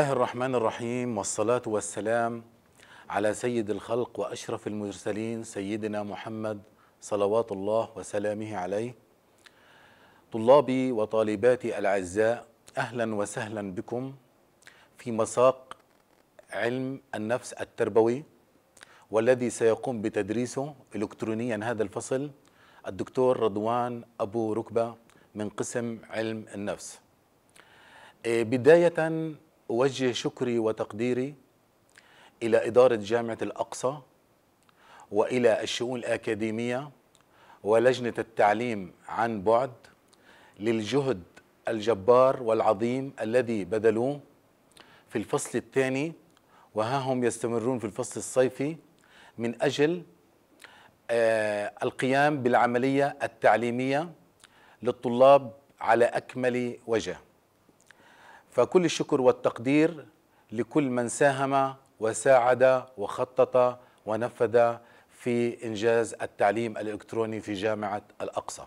الله الرحمن الرحيم والصلاة والسلام على سيد الخلق وأشرف المرسلين سيدنا محمد صلوات الله وسلامه عليه طلابي وطالباتي الأعزاء أهلا وسهلا بكم في مساق علم النفس التربوي والذي سيقوم بتدريسه إلكترونيا هذا الفصل الدكتور رضوان أبو ركبة من قسم علم النفس إيه، بداية أوجه شكري وتقديري إلى إدارة جامعة الأقصى وإلى الشؤون الأكاديمية ولجنة التعليم عن بعد للجهد الجبار والعظيم الذي بذلوه في الفصل الثاني وها هم يستمرون في الفصل الصيفي من أجل آه، القيام بالعملية التعليمية للطلاب على أكمل وجه فكل الشكر والتقدير لكل من ساهم وساعد وخطط ونفذ في إنجاز التعليم الإلكتروني في جامعة الأقصى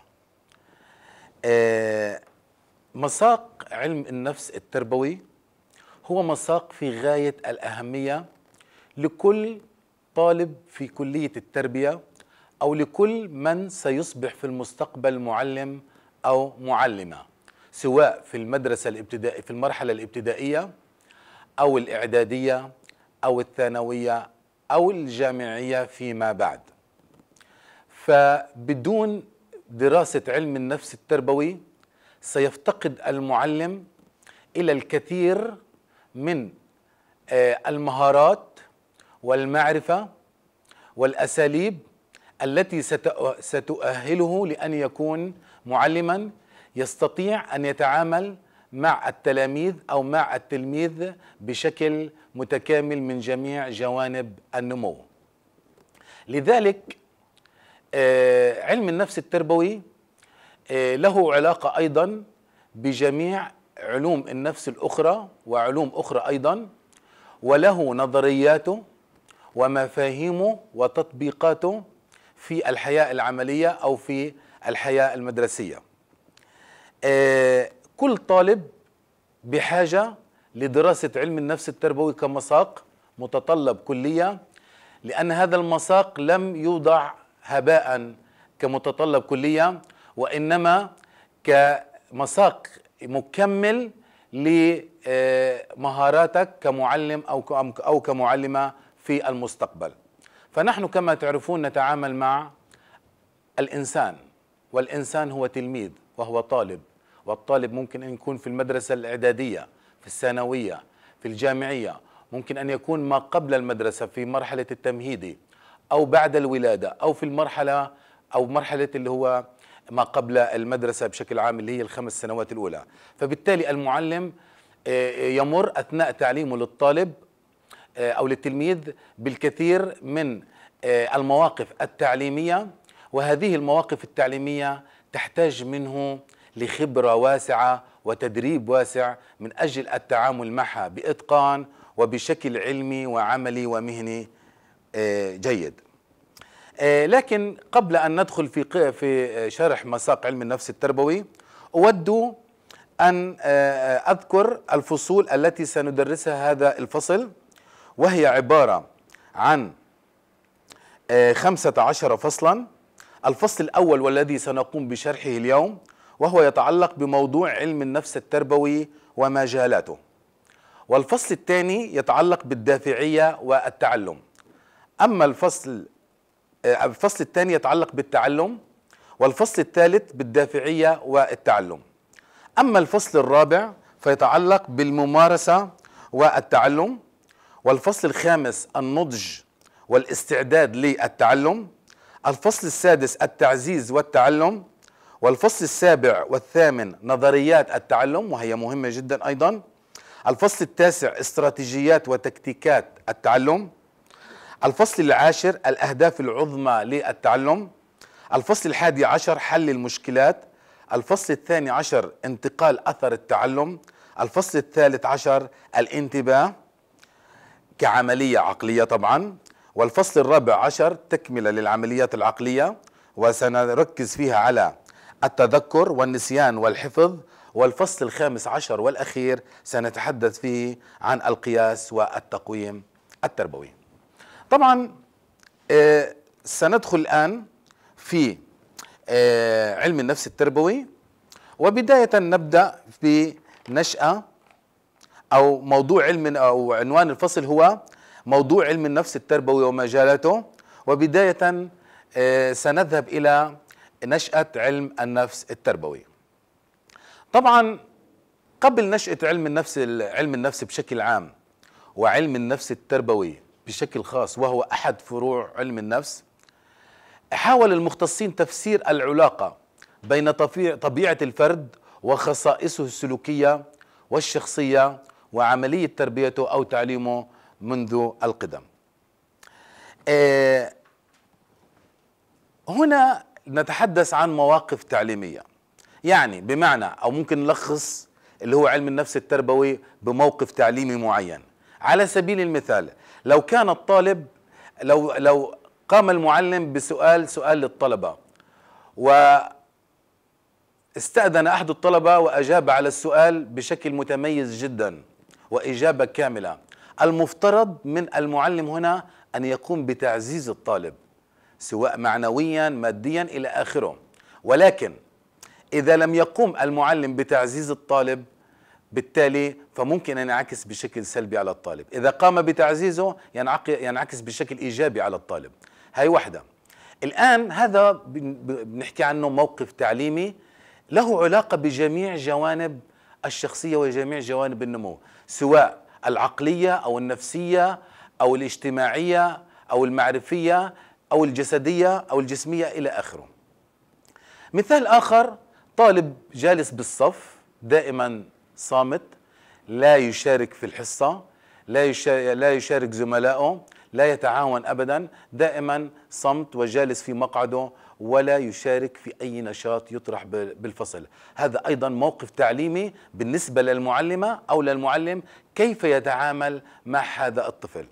آه، مساق علم النفس التربوي هو مساق في غاية الأهمية لكل طالب في كلية التربية أو لكل من سيصبح في المستقبل معلم أو معلمة سواء في المدرسة الابتدائية في المرحلة الابتدائية أو الإعدادية أو الثانوية أو الجامعية فيما بعد فبدون دراسة علم النفس التربوي سيفتقد المعلم إلى الكثير من آه، المهارات والمعرفة والأساليب التي ستؤهله لأن يكون معلما يستطيع أن يتعامل مع التلاميذ أو مع التلميذ بشكل متكامل من جميع جوانب النمو لذلك آه، علم النفس التربوي آه، له علاقة أيضا بجميع علوم النفس الأخرى وعلوم أخرى أيضا وله نظرياته ومفاهيمه وتطبيقاته في الحياة العملية أو في الحياة المدرسية كل طالب بحاجة لدراسة علم النفس التربوي كمساق متطلب كلية لأن هذا المساق لم يوضع هباء كمتطلب كلية وإنما كمساق مكمل لمهاراتك كمعلم أو أو كمعلمة في المستقبل فنحن كما تعرفون نتعامل مع الإنسان والإنسان هو تلميذ وهو طالب والطالب ممكن أن يكون في المدرسة الإعدادية في الثانوية في الجامعية ممكن أن يكون ما قبل المدرسة في مرحلة التمهيدي أو بعد الولادة أو في المرحلة أو مرحلة اللي هو ما قبل المدرسة بشكل عام اللي هي الخمس سنوات الأولى فبالتالي المعلم آه، يمر أثناء تعليمه للطالب آه، أو للتلميذ بالكثير من آه، المواقف التعليمية وهذه المواقف التعليمية تحتاج منه لخبرة واسعة وتدريب واسع من أجل التعامل معها بإتقان وبشكل علمي وعملي ومهني آه، جيد آه، لكن قبل أن ندخل في في شرح مساق علم النفس التربوي أود أن آه، أذكر الفصول التي سندرسها هذا الفصل وهي عبارة عن خمسة عشر فصلا الفصل الأول والذي سنقوم بشرحه اليوم وهو يتعلق بموضوع علم النفس التربوي ومجالاته والفصل الثاني يتعلق بالدافعية والتعلم أما الفصل آه، الفصل الثاني يتعلق بالتعلم والفصل الثالث بالدافعية والتعلم أما الفصل الرابع فيتعلق بالممارسة والتعلم والفصل الخامس النضج والاستعداد للتعلم الفصل السادس التعزيز والتعلم والفصل السابع والثامن نظريات التعلم وهي مهمة جدا أيضا الفصل التاسع استراتيجيات وتكتيكات التعلم الفصل العاشر الأهداف العظمى للتعلم الفصل الحادي عشر حل المشكلات الفصل الثاني عشر انتقال أثر التعلم الفصل الثالث عشر الانتباه كعملية عقلية طبعا والفصل الرابع عشر تكملة للعمليات العقلية وسنركز فيها على التذكر والنسيان والحفظ والفصل الخامس عشر والأخير سنتحدث فيه عن القياس والتقويم التربوي طبعا آه، سندخل الآن في آه، علم النفس التربوي وبداية نبدأ بنشأة أو موضوع علم أو عنوان الفصل هو موضوع علم النفس التربوي ومجالاته وبداية آه، سنذهب إلى نشأة علم النفس التربوي طبعا قبل نشأة علم النفس علم النفس بشكل عام وعلم النفس التربوي بشكل خاص وهو أحد فروع علم النفس حاول المختصين تفسير العلاقة بين طبيعة الفرد وخصائصه السلوكية والشخصية وعملية تربيته أو تعليمه منذ القدم آه، هنا نتحدث عن مواقف تعليمية يعني بمعنى أو ممكن نلخص اللي هو علم النفس التربوي بموقف تعليمي معين على سبيل المثال لو كان الطالب لو لو قام المعلم بسؤال سؤال للطلبة و استأذن أحد الطلبة وأجاب على السؤال بشكل متميز جدا وإجابة كاملة المفترض من المعلم هنا أن يقوم بتعزيز الطالب سواء معنويا ماديا إلى آخره ولكن إذا لم يقوم المعلم بتعزيز الطالب بالتالي فممكن أن ينعكس بشكل سلبي على الطالب إذا قام بتعزيزه ينعكس بشكل إيجابي على الطالب هاي واحدة الآن هذا بنحكي عنه موقف تعليمي له علاقة بجميع جوانب الشخصية وجميع جوانب النمو سواء العقلية أو النفسية أو الاجتماعية أو المعرفية أو الجسدية أو الجسمية إلى آخره مثال آخر طالب جالس بالصف دائما صامت لا يشارك في الحصة لا لا يشارك زملائه لا يتعاون أبدا دائما صمت وجالس في مقعده ولا يشارك في أي نشاط يطرح بالفصل هذا أيضا موقف تعليمي بالنسبة للمعلمة أو للمعلم كيف يتعامل مع هذا الطفل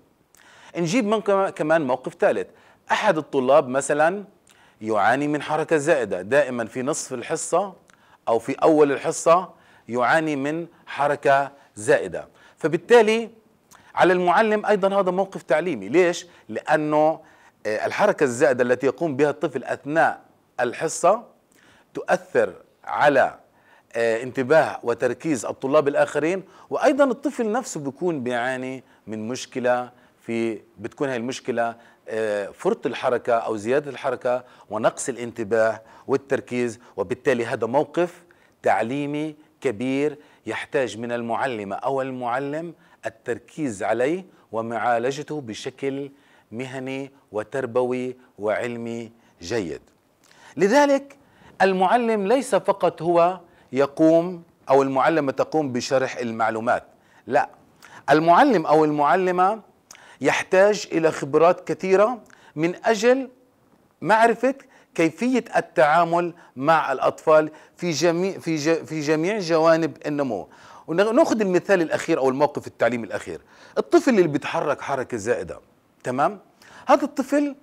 نجيب منكم كمان موقف ثالث أحد الطلاب مثلا يعاني من حركة زائدة دائما في نصف الحصة أو في أول الحصة يعاني من حركة زائدة فبالتالي على المعلم أيضا هذا موقف تعليمي ليش؟ لأنه آه، الحركة الزائدة التي يقوم بها الطفل أثناء الحصة تؤثر على آه، انتباه وتركيز الطلاب الآخرين وأيضا الطفل نفسه بيكون بيعاني من مشكلة في بتكون هاي المشكلة فرط الحركة أو زيادة الحركة ونقص الانتباه والتركيز وبالتالي هذا موقف تعليمي كبير يحتاج من المعلمة أو المعلم التركيز عليه ومعالجته بشكل مهني وتربوي وعلمي جيد لذلك المعلم ليس فقط هو يقوم أو المعلمة تقوم بشرح المعلومات لا المعلم أو المعلمة يحتاج الى خبرات كثيره من اجل معرفه كيفيه التعامل مع الاطفال في جميع في في جميع جوانب النمو وناخذ المثال الاخير او الموقف التعليمي الاخير الطفل اللي بيتحرك حركه زائده تمام هذا الطفل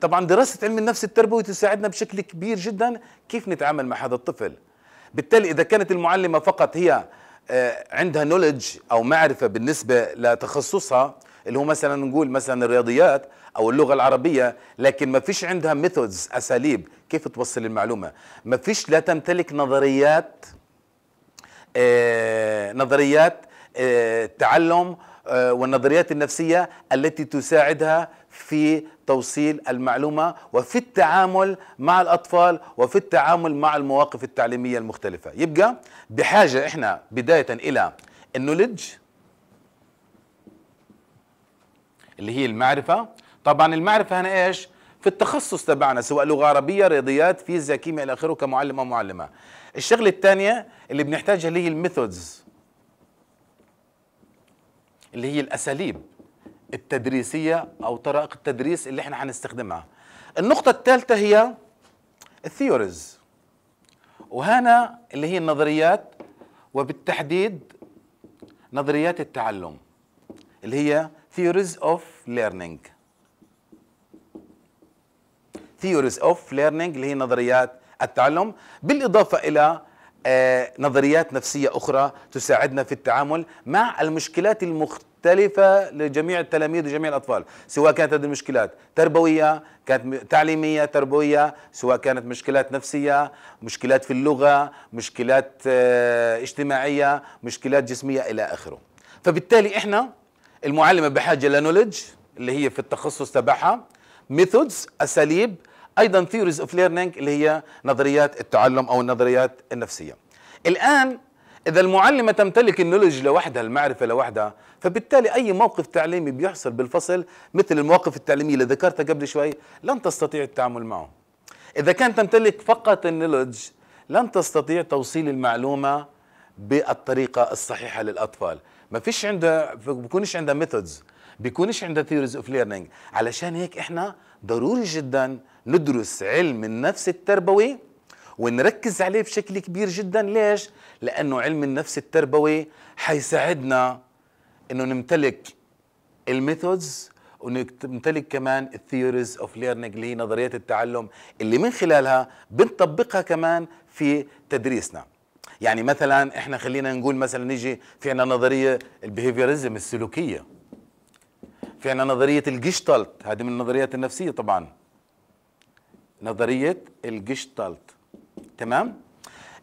طبعا دراسه علم النفس التربوي تساعدنا بشكل كبير جدا كيف نتعامل مع هذا الطفل بالتالي اذا كانت المعلمه فقط هي آه، عندها نولج او معرفه بالنسبه لتخصصها اللي هو مثلا نقول مثلا الرياضيات او اللغه العربيه لكن ما فيش عندها ميثودز اساليب كيف توصل المعلومه ما فيش لا تمتلك نظريات آه نظريات آه التعلم آه والنظريات النفسيه التي تساعدها في توصيل المعلومه وفي التعامل مع الاطفال وفي التعامل مع المواقف التعليميه المختلفه يبقى بحاجه احنا بدايه الى النولج اللي هي المعرفة طبعا المعرفة هنا إيش في التخصص تبعنا سواء لغة عربية رياضيات فيزياء كيمياء إلى آخره كمعلم أو معلمة الشغلة الثانية اللي بنحتاجها اللي هي الميثودز اللي هي الأساليب التدريسية أو طرائق التدريس اللي احنا حنستخدمها النقطة الثالثة هي الثيوريز وهنا اللي هي النظريات وبالتحديد نظريات التعلم اللي هي theories of learning theories of learning اللي هي نظريات التعلم بالإضافة إلى آه، نظريات نفسية أخرى تساعدنا في التعامل مع المشكلات المختلفة لجميع التلاميذ وجميع الأطفال سواء كانت هذه المشكلات تربوية كانت تعليمية تربوية سواء كانت مشكلات نفسية مشكلات في اللغة مشكلات آه، اجتماعية مشكلات جسمية إلى آخره فبالتالي إحنا المعلمه بحاجه لنولج اللي هي في التخصص تبعها ميثودز اساليب ايضا ثيوريز اوف ليرنينج اللي هي نظريات التعلم او النظريات النفسيه الان اذا المعلمه تمتلك النولج لوحدها المعرفه لوحدها فبالتالي اي موقف تعليمي بيحصل بالفصل مثل المواقف التعليميه اللي ذكرتها قبل شوي لن تستطيع التعامل معه اذا كانت تمتلك فقط النولج لن تستطيع توصيل المعلومه بالطريقه الصحيحه للاطفال ما فيش عندها بكونش عندها ميثودز بيكونش عندها ثيوريز اوف ليرنينج علشان هيك احنا ضروري جدا ندرس علم النفس التربوي ونركز عليه بشكل كبير جدا ليش؟ لانه علم النفس التربوي حيساعدنا انه نمتلك الميثودز ونمتلك كمان الثيوريز اوف ليرنينج اللي هي نظريات التعلم اللي من خلالها بنطبقها كمان في تدريسنا يعني مثلا احنا خلينا نقول مثلا نيجي في عنا نظريه البيهيفيرزم السلوكيه في عنا نظريه الجشتالت هذه من النظريات النفسيه طبعا نظريه الجشتالت تمام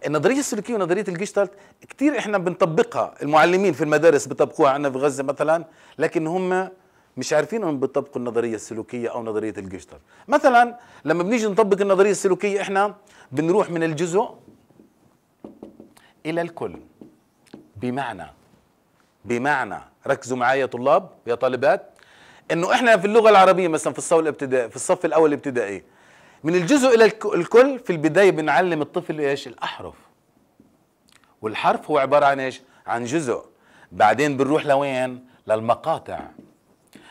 النظريه السلوكيه ونظريه الجشتالت كثير احنا بنطبقها المعلمين في المدارس بيطبقوها عندنا في غزه مثلا لكن هم مش عارفين انهم بيطبقوا النظريه السلوكيه او نظريه الجشتالت مثلا لما بنيجي نطبق النظريه السلوكيه احنا بنروح من الجزء الى الكل بمعنى بمعنى ركزوا معايا يا طلاب يا طالبات انه احنا في اللغه العربيه مثلا في الصف الابتدائي في الصف الاول الابتدائي من الجزء الى الكل في البدايه بنعلم الطفل ايش الاحرف والحرف هو عباره عن ايش عن جزء بعدين بنروح لوين للمقاطع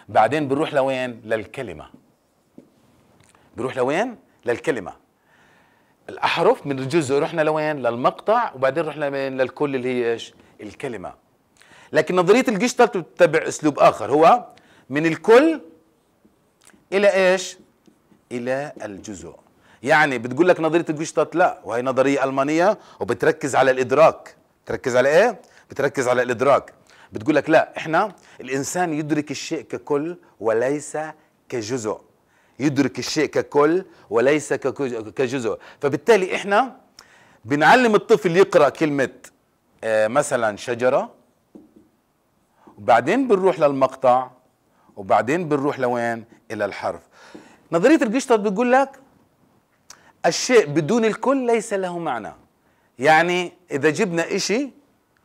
بعدين بنروح لوين للكلمه بنروح لوين للكلمه الاحرف من الجزء رحنا لوين للمقطع وبعدين رحنا لوين؟ للكل اللي هي ايش الكلمه لكن نظريه الجشتل تتبع اسلوب اخر هو من الكل الى ايش الى الجزء يعني بتقول لك نظريه الجشتت لا وهي نظريه المانيه وبتركز على الادراك تركز على ايه بتركز على الادراك بتقول لك لا احنا الانسان يدرك الشيء ككل وليس كجزء يدرك الشيء ككل وليس كجزء فبالتالي احنا بنعلم الطفل يقرا كلمه آه، مثلا شجره وبعدين بنروح للمقطع وبعدين بنروح لوين الى الحرف نظريه القشطه بتقول لك الشيء بدون الكل ليس له معنى يعني اذا جبنا إشي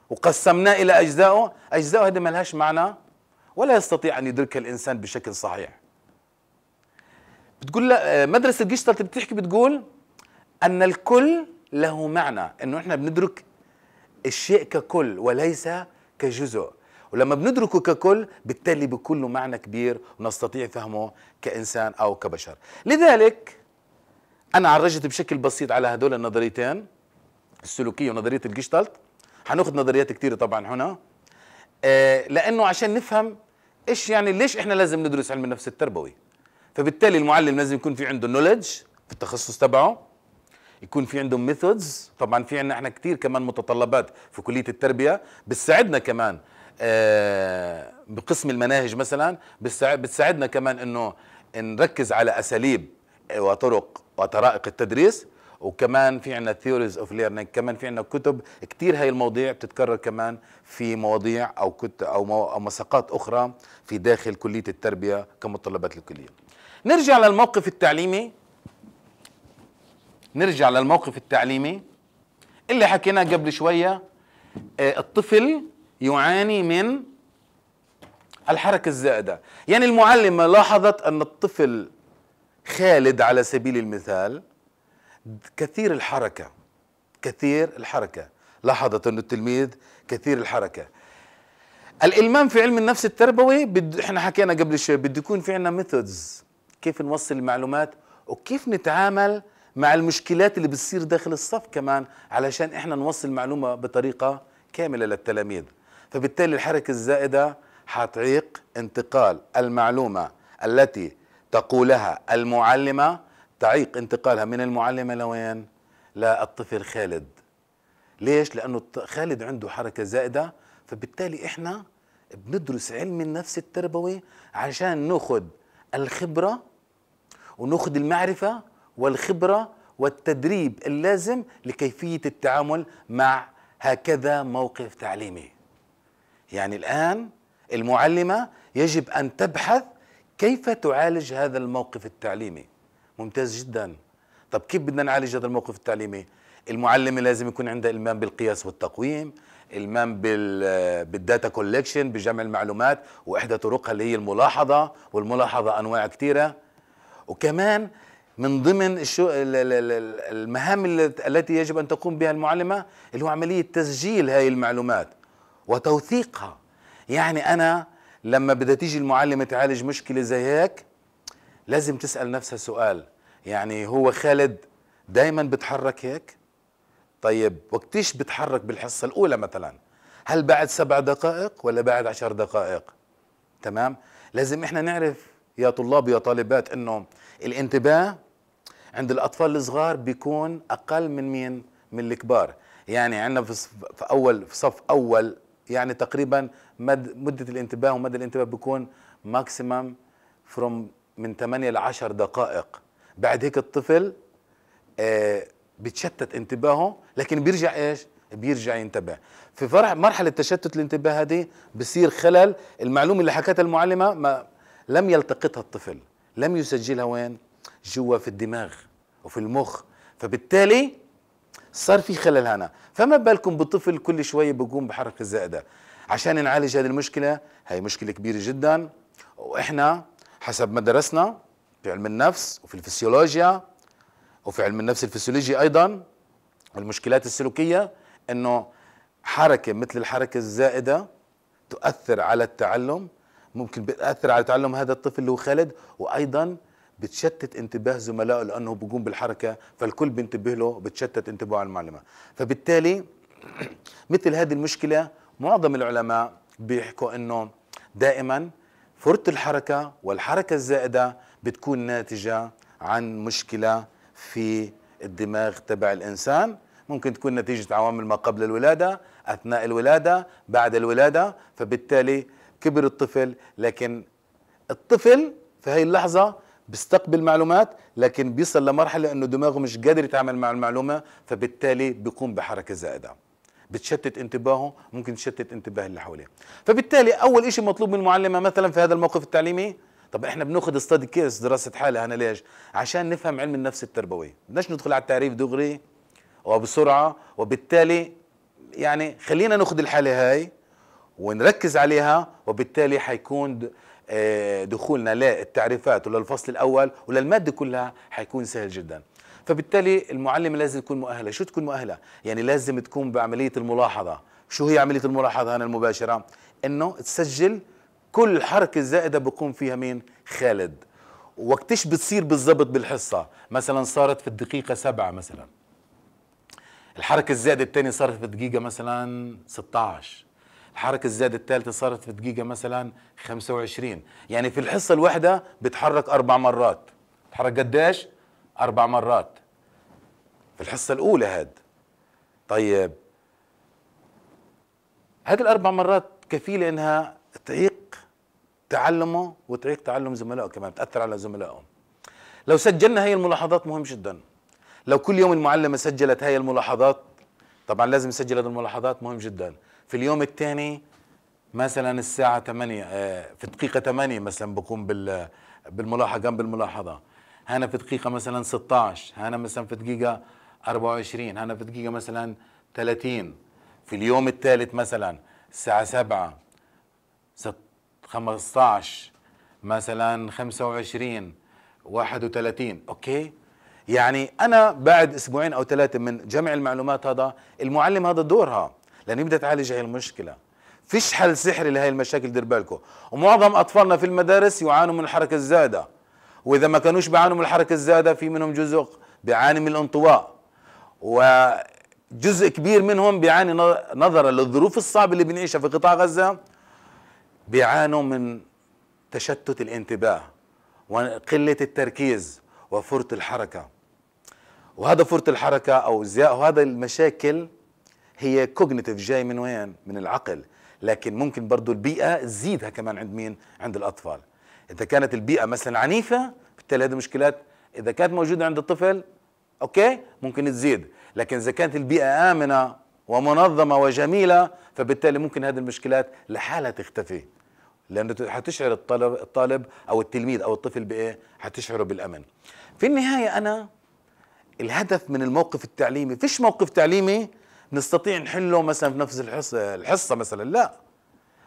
وقسمناه الى اجزائه اجزائه هذه ما لهاش معنى ولا يستطيع ان يدركها الانسان بشكل صحيح بتقول لا آه، مدرسه جيشتالت بتحكي بتقول ان الكل له معنى انه احنا بندرك الشيء ككل وليس كجزء ولما بندركه ككل بالتالي بكل له معنى كبير ونستطيع فهمه كانسان او كبشر لذلك انا عرجت بشكل بسيط على هدول النظريتين السلوكيه ونظريه الجيشتالت حنأخذ نظريات كثيره طبعا هنا آه، لانه عشان نفهم ايش يعني ليش احنا لازم ندرس علم النفس التربوي فبالتالي المعلم لازم يكون في عنده نوليدج في التخصص تبعه يكون في عنده ميثودز طبعا في عندنا احنا كثير كمان متطلبات في كليه التربيه بتساعدنا كمان آه، بقسم المناهج مثلا بتساعدنا كمان انه نركز على اساليب وطرق وطرائق التدريس وكمان في عندنا ثيوريز اوف ليرنينج كمان في عندنا كتب كثير هاي المواضيع بتتكرر كمان في مواضيع او كت او مساقات اخرى في داخل كليه التربيه كمتطلبات الكليه نرجع للموقف التعليمي نرجع للموقف التعليمي اللي حكيناه قبل شوية آه، الطفل يعاني من الحركة الزائدة يعني المعلمة لاحظت أن الطفل خالد على سبيل المثال كثير الحركة كثير الحركة لاحظت أن التلميذ كثير الحركة الالمام في علم النفس التربوي بد... احنا حكينا قبل شوي بده يكون في عندنا ميثودز كيف نوصل المعلومات وكيف نتعامل مع المشكلات اللي بتصير داخل الصف كمان علشان احنا نوصل المعلومه بطريقه كامله للتلاميذ فبالتالي الحركه الزائده حتعيق انتقال المعلومه التي تقولها المعلمه تعيق انتقالها من المعلمه لوين للطفل خالد ليش لانه خالد عنده حركه زائده فبالتالي احنا بندرس علم النفس التربوي عشان ناخذ الخبره وناخذ المعرفة والخبرة والتدريب اللازم لكيفية التعامل مع هكذا موقف تعليمي يعني الآن المعلمة يجب أن تبحث كيف تعالج هذا الموقف التعليمي ممتاز جدا طب كيف بدنا نعالج هذا الموقف التعليمي المعلمة لازم يكون عندها إلمام بالقياس والتقويم إلمام بالداتا كولكشن بجمع المعلومات وإحدى طرقها اللي هي الملاحظة والملاحظة أنواع كثيرة وكمان من ضمن المهام التي يجب ان تقوم بها المعلمه اللي هو عمليه تسجيل هذه المعلومات وتوثيقها يعني انا لما بدها تيجي المعلمه تعالج مشكله زي هيك لازم تسال نفسها سؤال يعني هو خالد دائما بتحرك هيك طيب وقتيش بتحرك بالحصه الاولى مثلا هل بعد سبع دقائق ولا بعد عشر دقائق تمام لازم احنا نعرف يا طلاب يا طالبات انه الانتباه عند الاطفال الصغار بيكون اقل من مين من الكبار يعني عندنا في اول في صف اول يعني تقريبا مد مده الانتباه ومدى الانتباه بيكون ماكسيمم فروم من 8 ل 10 دقائق بعد هيك الطفل آه بتشتت انتباهه لكن بيرجع ايش بيرجع ينتبه في فرح مرحله تشتت الانتباه هذه بصير خلل المعلومه اللي حكتها المعلمه ما لم يلتقطها الطفل لم يسجلها وين جوا في الدماغ وفي المخ فبالتالي صار في خلل هنا فما بالكم بطفل كل شويه بقوم بحركه زائده عشان نعالج هذه المشكله هي مشكله كبيره جدا واحنا حسب ما درسنا في علم النفس وفي الفسيولوجيا وفي علم النفس الفسيولوجي ايضا والمشكلات السلوكيه انه حركه مثل الحركه الزائده تؤثر على التعلم ممكن بتاثر على تعلم هذا الطفل اللي هو خالد وايضا بتشتت انتباه زملائه لانه بقوم بالحركه فالكل بينتبه له بتشتت انتباه المعلمه فبالتالي مثل هذه المشكله معظم العلماء بيحكوا انه دائما فرط الحركه والحركه الزائده بتكون ناتجه عن مشكله في الدماغ تبع الانسان ممكن تكون نتيجه عوامل ما قبل الولاده اثناء الولاده بعد الولاده فبالتالي كبر الطفل لكن الطفل في هاي اللحظة بيستقبل معلومات لكن بيصل لمرحلة انه دماغه مش قادر يتعامل مع المعلومة فبالتالي بيقوم بحركة زائدة بتشتت انتباهه ممكن تشتت انتباه اللي حواليه فبالتالي اول شيء مطلوب من المعلمة مثلا في هذا الموقف التعليمي طب احنا بناخذ استادي كيس دراسة حالة انا ليش عشان نفهم علم النفس التربوي بدناش ندخل على التعريف دغري وبسرعة وبالتالي يعني خلينا ناخذ الحالة هاي ونركز عليها وبالتالي حيكون آه، دخولنا للتعريفات وللفصل الاول وللماده كلها حيكون سهل جدا فبالتالي المعلمه لازم تكون مؤهله شو تكون مؤهله يعني لازم تكون بعمليه الملاحظه شو هي عمليه الملاحظه هنا المباشره انه تسجل كل حركه زائده بقوم فيها مين خالد وقتش بتصير بالضبط بالحصه مثلا صارت في الدقيقه سبعة مثلا الحركه الزائده الثانيه صارت في الدقيقه مثلا 16 الحركة الزاد الثالثة صارت في دقيقة مثلا 25 يعني في الحصة الواحدة بتحرك أربع مرات بتحرك قديش؟ أربع مرات في الحصة الأولى هاد طيب هذه الأربع مرات كفيلة إنها تعيق تعلمه وتعيق تعلم زملائه كمان بتأثر على زملائه لو سجلنا هاي الملاحظات مهم جدا لو كل يوم المعلمة سجلت هاي الملاحظات طبعا لازم نسجل هذه الملاحظات مهم جدا في اليوم الثاني مثلا الساعة 8 آه، في دقيقة 8 مثلا بقوم بال بالملاحظة جنب الملاحظة هنا في دقيقة مثلا 16 هنا مثلا في دقيقة 24 هنا في دقيقة مثلا 30 في اليوم الثالث مثلا الساعة 7 15 مثلا 25 31 اوكي يعني انا بعد اسبوعين او ثلاثه من جمع المعلومات هذا المعلم هذا دورها لان بدها تعالج هي المشكله فيش حل سحري لهي المشاكل دير بالكم ومعظم اطفالنا في المدارس يعانوا من الحركه الزايده واذا ما كانوش بيعانوا من الحركه الزايده في منهم جزء بيعاني من الانطواء وجزء كبير منهم بيعاني نظرا للظروف الصعبه اللي بنعيشها في قطاع غزه بيعانوا من تشتت الانتباه وقله التركيز وفرط الحركه وهذا فرط الحركه او زياء وهذا المشاكل هي كوجنيتيف جاي من وين من العقل لكن ممكن برضه البيئه تزيدها كمان عند مين عند الاطفال اذا كانت البيئه مثلا عنيفه بالتالي هذه مشكلات اذا كانت موجوده عند الطفل اوكي ممكن تزيد لكن اذا كانت البيئه امنه ومنظمه وجميله فبالتالي ممكن هذه المشكلات لحالها تختفي لانه حتشعر الطالب, الطالب او التلميذ او الطفل بايه حتشعره بالامن في النهايه انا الهدف من الموقف التعليمي فيش موقف تعليمي نستطيع نحله مثلا في نفس الحصه الحصه مثلا لا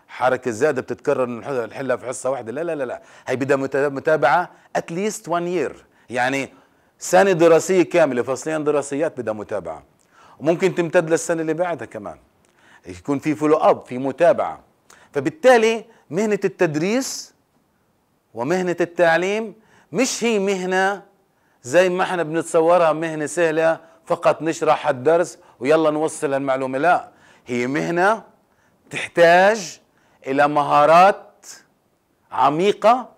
حركه زياده بتتكرر نحلها في حصه واحده لا لا لا لا هي بدها متابعه اتليست 1 يير يعني سنه دراسيه كامله فصلين دراسيات بدها متابعه وممكن تمتد للسنه اللي بعدها كمان يكون في فولو اب في متابعه فبالتالي مهنه التدريس ومهنه التعليم مش هي مهنه زي ما احنا بنتصورها مهنه سهله فقط نشرح الدرس ويلا نوصل المعلومة لا هي مهنة تحتاج إلى مهارات عميقة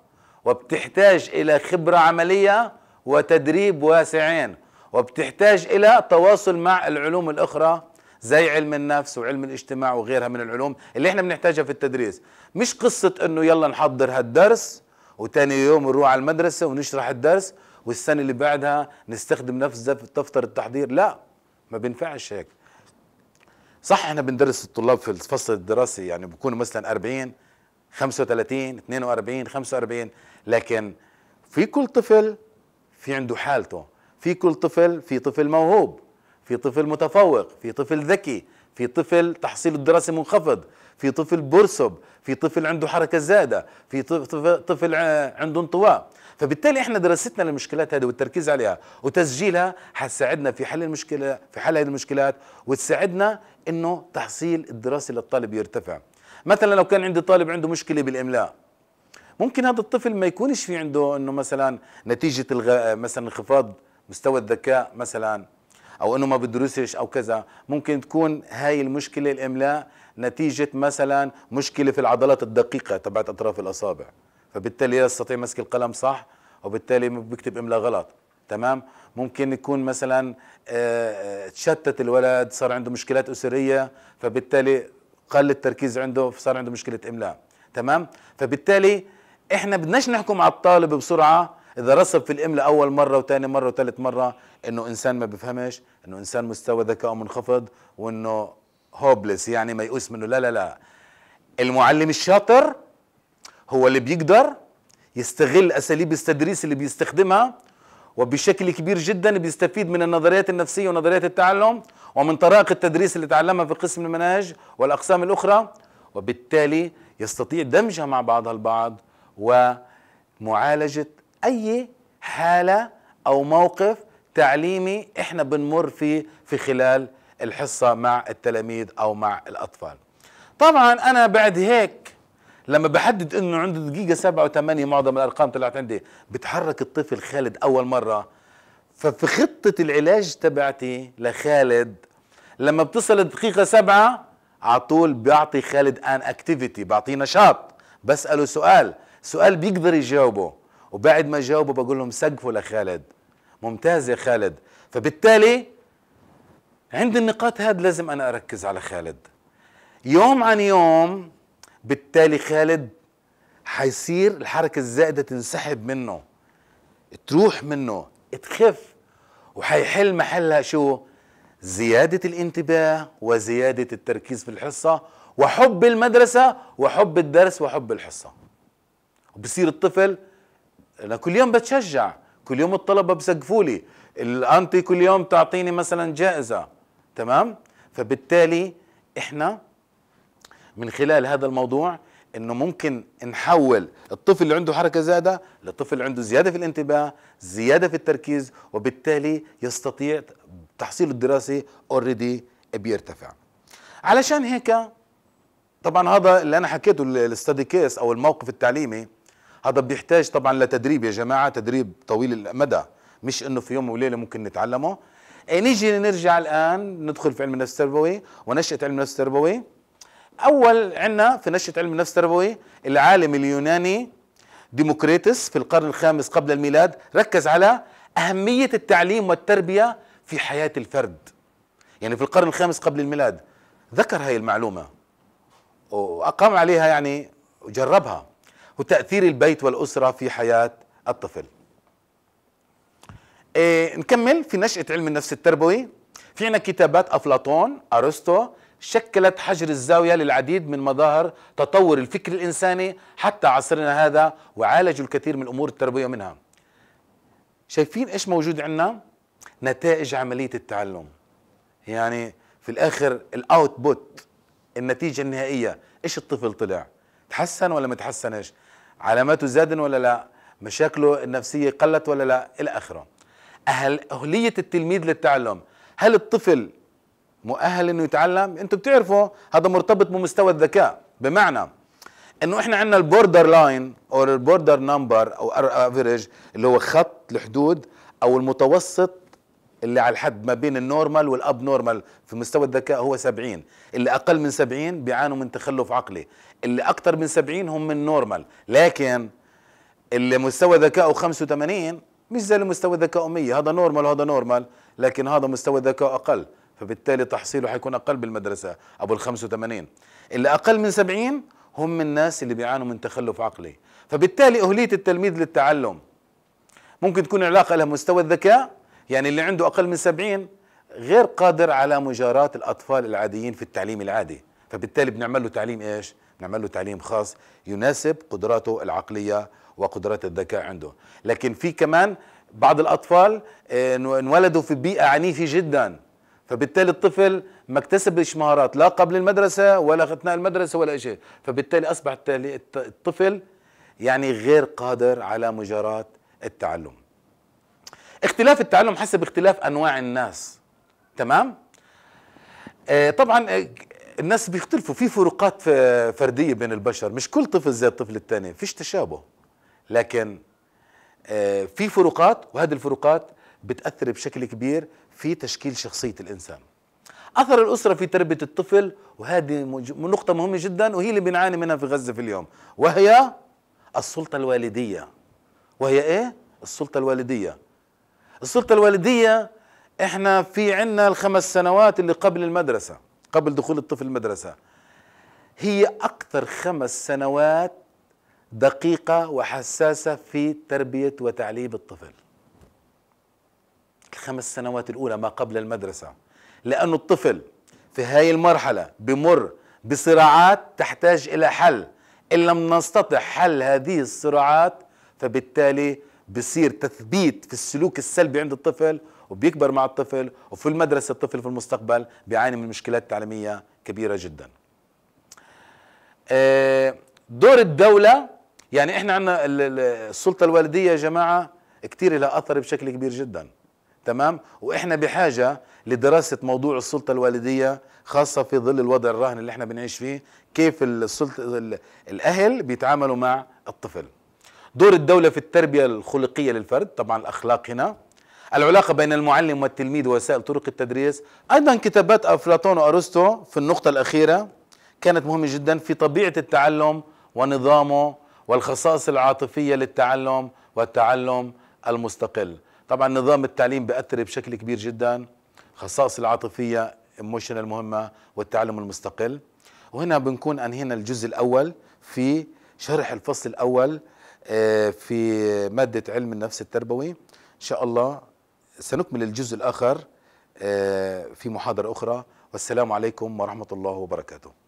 وبتحتاج إلى خبرة عملية وتدريب واسعين وبتحتاج إلى تواصل مع العلوم الأخرى زي علم النفس وعلم الاجتماع وغيرها من العلوم اللي احنا بنحتاجها في التدريس مش قصة انه يلا نحضر هالدرس وتاني يوم نروح على المدرسة ونشرح الدرس والسنه اللي بعدها نستخدم نفس دفتر التحضير لا ما بينفعش هيك صح احنا بندرس الطلاب في الفصل الدراسي يعني بكونوا مثلا 40 35 42 45 لكن في كل طفل في عنده حالته في كل طفل في طفل موهوب في طفل متفوق في طفل ذكي في طفل تحصيل الدراسي منخفض في طفل برسب في طفل عنده حركة زادة في طفل عنده انطواء فبالتالي احنا دراستنا للمشكلات هذه والتركيز عليها وتسجيلها حتساعدنا في حل المشكله في حل هذه المشكلات وتساعدنا انه تحصيل الدراسه للطالب يرتفع مثلا لو كان عندي طالب عنده مشكله بالاملاء ممكن هذا الطفل ما يكونش في عنده انه مثلا نتيجه الغ... مثلا انخفاض مستوى الذكاء مثلا او انه ما بدرسش او كذا ممكن تكون هاي المشكله الاملاء نتيجه مثلا مشكله في العضلات الدقيقه تبعت اطراف الاصابع فبالتالي لا يستطيع مسك القلم صح وبالتالي بيكتب املاء غلط تمام ممكن يكون مثلا آه، آه، تشتت الولد صار عنده مشكلات اسريه فبالتالي قل التركيز عنده فصار عنده مشكله املاء تمام فبالتالي احنا بدناش نحكم على الطالب بسرعه اذا رسب في الاملاء اول مره وثاني مره وثالث مره انه انسان ما بفهمش انه انسان مستوى ذكائه منخفض وانه هوبلس يعني ميؤوس منه لا لا لا المعلم الشاطر هو اللي بيقدر يستغل اساليب التدريس اللي بيستخدمها وبشكل كبير جدا بيستفيد من النظريات النفسيه ونظريات التعلم ومن طرائق التدريس اللي تعلمها في قسم المناهج والاقسام الاخرى وبالتالي يستطيع دمجها مع بعضها البعض ومعالجه اي حاله او موقف تعليمي احنا بنمر فيه في خلال الحصه مع التلاميذ او مع الاطفال. طبعا انا بعد هيك لما بحدد انه عنده دقيقة سبعة وثمانية معظم الارقام طلعت عندي بتحرك الطفل خالد اول مرة ففي خطة العلاج تبعتي لخالد لما بتصل الدقيقة سبعة على طول بيعطي خالد ان اكتيفيتي بعطيه نشاط بسأله سؤال سؤال بيقدر يجاوبه وبعد ما جاوبه بقول لهم سقفوا لخالد ممتاز يا خالد فبالتالي عند النقاط هاد لازم انا اركز على خالد يوم عن يوم بالتالي خالد هيصير الحركة الزائدة تنسحب منه تروح منه تخف وحيحل محلها شو زيادة الانتباه وزيادة التركيز في الحصة وحب المدرسة وحب الدرس وحب الحصة وبصير الطفل أنا كل يوم بتشجع كل يوم الطلبة بسقفوا لي الأنتي كل يوم تعطيني مثلا جائزة تمام فبالتالي إحنا من خلال هذا الموضوع انه ممكن نحول الطفل اللي عنده حركه زاده لطفل اللي عنده زياده في الانتباه زياده في التركيز وبالتالي يستطيع تحصيل الدراسي اوريدي بيرتفع علشان هيك طبعا هذا اللي انا حكيته الاستدي كيس او الموقف التعليمي هذا بيحتاج طبعا لتدريب يا جماعه تدريب طويل المدى مش انه في يوم وليله ممكن نتعلمه إيه، نيجي نرجع الان ندخل في علم النفس التربوي ونشاه علم النفس التربوي اول عندنا في نشاه علم النفس التربوي العالم اليوناني ديموكريتس في القرن الخامس قبل الميلاد ركز على اهميه التعليم والتربيه في حياه الفرد يعني في القرن الخامس قبل الميلاد ذكر هاي المعلومه واقام عليها يعني وجربها وتاثير البيت والاسره في حياه الطفل إيه نكمل في نشأة علم النفس التربوي في عنا كتابات أفلاطون أرسطو شكلت حجر الزاوية للعديد من مظاهر تطور الفكر الإنساني حتى عصرنا هذا وعالجوا الكثير من أمور التربية منها شايفين إيش موجود عندنا؟ نتائج عملية التعلم يعني في الآخر الأوتبوت النتيجة النهائية إيش الطفل طلع؟ تحسن ولا ما تحسنش؟ علاماته زادن ولا لا؟ مشاكله النفسية قلت ولا لا؟ إلى آخره أهل أهلية التلميذ للتعلم هل الطفل مؤهل انه يتعلم انتم بتعرفوا هذا مرتبط بمستوى الذكاء بمعنى انه احنا عندنا البوردر لاين او البوردر نمبر او افريج اللي هو خط الحدود او المتوسط اللي على الحد ما بين النورمال والاب نورمال في مستوى الذكاء هو 70 اللي اقل من 70 بيعانوا من تخلف عقلي اللي اكثر من 70 هم من نورمال لكن اللي مستوى ذكائه 85 مش زي اللي مستوى ذكائه 100 هذا نورمال وهذا نورمال لكن هذا مستوى ذكاء اقل فبالتالي تحصيله حيكون أقل بالمدرسة أبو ال 85 اللي أقل من 70 هم الناس اللي بيعانوا من تخلف عقلي فبالتالي أهلية التلميذ للتعلم ممكن تكون علاقه لها مستوى الذكاء يعني اللي عنده أقل من 70 غير قادر على مجاراة الأطفال العاديين في التعليم العادي فبالتالي بنعمل له تعليم إيش؟ بنعمل له تعليم خاص يناسب قدراته العقلية وقدرات الذكاء عنده لكن في كمان بعض الأطفال آه، انولدوا في بيئة عنيفة جداً فبالتالي الطفل ما اكتسبش مهارات لا قبل المدرسة ولا أثناء المدرسة ولا شيء فبالتالي أصبح الطفل يعني غير قادر على مجارات التعلم اختلاف التعلم حسب اختلاف أنواع الناس تمام آه طبعا آه، الناس بيختلفوا في فروقات فردية بين البشر مش كل طفل زي الطفل الثاني فيش تشابه لكن آه في فروقات وهذه الفروقات بتأثر بشكل كبير في تشكيل شخصية الإنسان أثر الأسرة في تربية الطفل وهذه نقطة مهمة جدا وهي اللي بنعاني منها في غزة في اليوم وهي السلطة الوالدية وهي إيه؟ السلطة الوالدية السلطة الوالدية إحنا في عنا الخمس سنوات اللي قبل المدرسة قبل دخول الطفل المدرسة هي أكثر خمس سنوات دقيقة وحساسة في تربية وتعليم الطفل الخمس سنوات الأولى ما قبل المدرسة لأنه الطفل في هاي المرحلة بمر بصراعات تحتاج إلى حل إن لم نستطع حل هذه الصراعات فبالتالي بصير تثبيت في السلوك السلبي عند الطفل وبيكبر مع الطفل وفي المدرسة الطفل في المستقبل بيعاني من مشكلات تعليمية كبيرة جدا آه، دور الدولة يعني احنا عندنا السلطة الوالدية يا جماعة كتير لها أثر بشكل كبير جداً تمام واحنا بحاجه لدراسه موضوع السلطه الوالديه خاصه في ظل الوضع الراهن اللي احنا بنعيش فيه كيف السلطه الاهل بيتعاملوا مع الطفل دور الدوله في التربيه الخلقيه للفرد طبعا الاخلاق هنا العلاقة بين المعلم والتلميذ ووسائل طرق التدريس أيضا كتابات أفلاطون وأرسطو في النقطة الأخيرة كانت مهمة جدا في طبيعة التعلم ونظامه والخصائص العاطفية للتعلم والتعلم المستقل طبعا نظام التعليم بأثر بشكل كبير جدا خصائص العاطفية ايموشن المهمة والتعلم المستقل وهنا بنكون أنهينا الجزء الأول في شرح الفصل الأول آه، في مادة علم النفس التربوي إن شاء الله سنكمل الجزء الآخر آه، في محاضرة أخرى والسلام عليكم ورحمة الله وبركاته